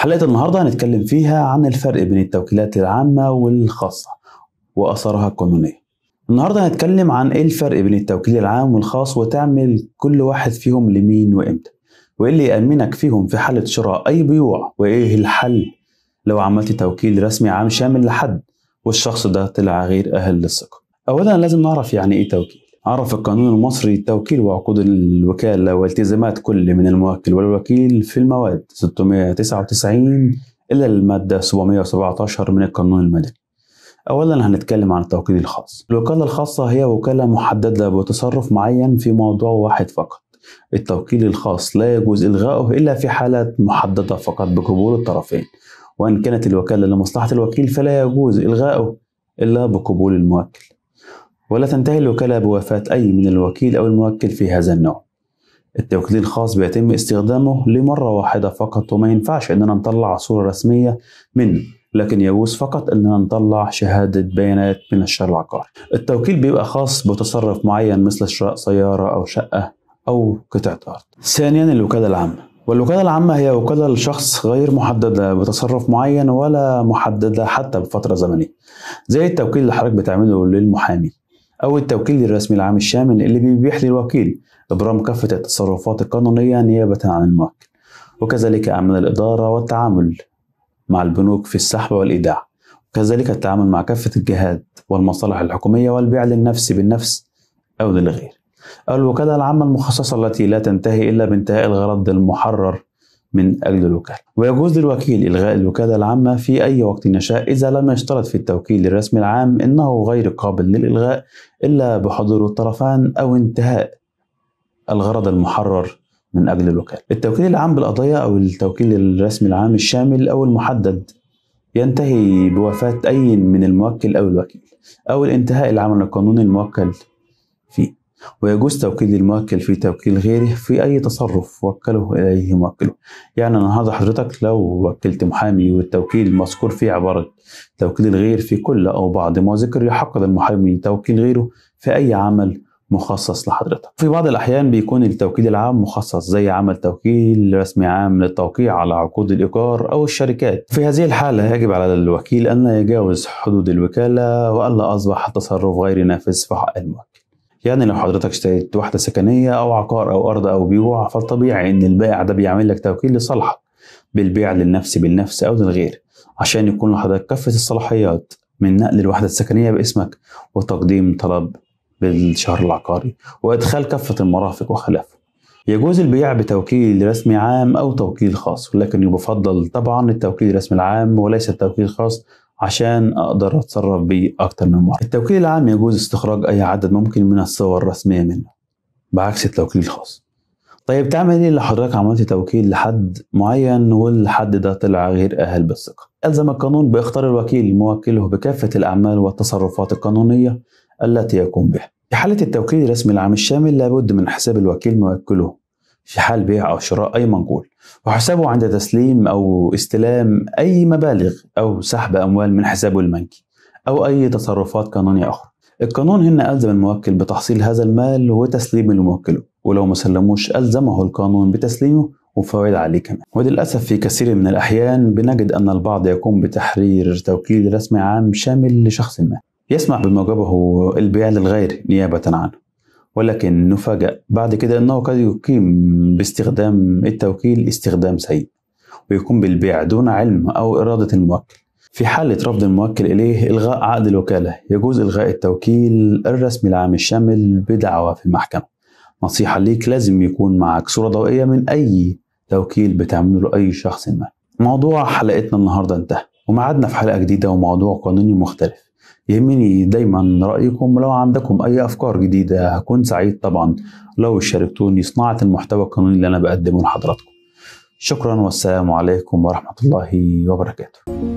حلقة النهاردة هنتكلم فيها عن الفرق بين التوكيلات العامة والخاصة وأثرها القانونية النهاردة هنتكلم عن إيه الفرق بين التوكيل العام والخاص وتعمل كل واحد فيهم لمين وإمتى وإيه اللي يأمنك فيهم في حالة شراء أي بيوع وإيه الحل لو عملت توكيل رسمي عام شامل لحد والشخص ده طلع غير أهل للثقة أولا لازم نعرف يعني إيه توكيل عرف القانون المصري توكيل وعقود الوكالة والتزامات كل من الموكل والوكيل في المواد 699 إلى المادة 717 من القانون المدني أولا هنتكلم عن التوكيل الخاص الوكالة الخاصة هي وكالة محددة بتصرف معين في موضوع واحد فقط التوكيل الخاص لا يجوز إلغاؤه إلا في حالات محددة فقط بقبول الطرفين وإن كانت الوكالة لمصلحة الوكيل فلا يجوز إلغاؤه إلا بقبول الموكل ولا تنتهي الوكالة بوفاة أي من الوكيل أو الموكل في هذا النوع التوكيل الخاص بيتم استخدامه لمرة واحدة فقط وما ينفعش إننا نطلع صورة رسمية منه لكن يجوز فقط اننا نطلع شهادة بيانات من الشر العقاري. التوكيل بيبقى خاص بتصرف معين مثل شراء سيارة أو شقة أو قطعة أرض. ثانيا الوكالة العامة. والوكالة العامة هي وكالة لشخص غير محددة بتصرف معين ولا محددة حتى بفترة زمنية. زي التوكيل اللي حضرتك بتعمله للمحامي. أو التوكيل الرسمي العام الشامل اللي بيبيح للوكيل إبرام كافة التصرفات القانونية نيابة عن الموكل وكذلك أعمال الإدارة والتعامل مع البنوك في السحب والإيداع وكذلك التعامل مع كافة الجهات والمصالح الحكومية والبيع للنفس بالنفس أو للغير الوكالة العامة المخصصة التي لا تنتهي إلا بانتهاء الغرض المحرر من أجل الوكالة ويجوز للوكيل إلغاء الوكالة العامة في أي وقت نشاء إذا لم يشترط في التوكيل الرسمي العام أنه غير قابل للإلغاء إلا بحضور الطرفان أو انتهاء الغرض المحرر من أجل الوكالة التوكيل العام بالقضية أو التوكيل الرسمي العام الشامل أو المحدد ينتهي بوفاة أي من الموكل أو الوكيل أو الانتهاء العمل القانوني الموكل فيه ويجوز توكيل الموكل في توكيل غيره في أي تصرف وكله إليه موكله يعني النهاردة حضرتك لو وكلت محامي والتوكيل المذكور فيه عبارة توكيل الغير في كل أو بعض ما ذكر يحق المحامي توكيل غيره في أي عمل مخصص لحضرتك في بعض الأحيان بيكون التوكيل العام مخصص زي عمل توكيل رسمي عام للتوقيع على عقود الإيجار أو الشركات في هذه الحالة يجب على الوكيل أن يجاوز حدود الوكالة وألا أصبح التصرف غير نافذ في حق الموكل يعني لو حضرتك اشتريت وحدة سكنية أو عقار أو أرض أو بيوع فالطبيعي إن البائع ده بيعمل لك توكيل لصالحك بالبيع للنفس بالنفس أو للغير عشان يكون لحضرتك كافة الصلاحيات من نقل الوحدة السكنية باسمك وتقديم طلب بالشهر العقاري وإدخال كافة المرافق وخلافه يجوز البيع بتوكيل رسمي عام أو توكيل خاص ولكن يفضل طبعا التوكيل الرسمي العام وليس التوكيل الخاص عشان اقدر اتصرف بيه اكتر من مره. التوكيل العام يجوز استخراج اي عدد ممكن من الصور الرسميه منه بعكس التوكيل الخاص. طيب تعمل ايه لو حضرتك عملت توكيل لحد معين والحد ده طلع غير اهل بالثقه؟ الزم القانون باختيار الوكيل موكله بكافه الاعمال والتصرفات القانونيه التي يقوم بها. في حالة التوكيل الرسمي العام الشامل لابد من حساب الوكيل موكله في حال بيع أو شراء أي منقول وحسابه عند تسليم أو استلام أي مبالغ أو سحب أموال من حسابه البنكي أو أي تصرفات قانونية أخرى القانون هنا ألزم الموكل بتحصيل هذا المال وتسليمه لموكله ولو ما سلموش ألزمه القانون بتسليمه وفوائد عليه كمان وللأسف في كثير من الأحيان بنجد أن البعض يقوم بتحرير توكيل رسمي عام شامل لشخص ما يسمع بما جابه البيع للغير نيابة عنه ولكن نفاجأ بعد كده أنه قد يقيم باستخدام التوكيل استخدام سيء ويقوم بالبيع دون علم أو إرادة الموكل في حالة رفض الموكل إليه إلغاء عقد الوكالة يجوز إلغاء التوكيل الرسمي العام الشامل بدعوى في المحكمة نصيحة ليك لازم يكون معك صورة ضوئية من أي توكيل بتعمله أي شخص ما موضوع حلقتنا النهاردة انتهى ومعادنا في حلقة جديدة وموضوع قانوني مختلف يهمني دايما رأيكم لو عندكم أي أفكار جديدة هكون سعيد طبعا لو شاركتوني صناعة المحتوى القانوني اللي أنا بقدمه لحضراتكم شكرا والسلام عليكم ورحمة الله وبركاته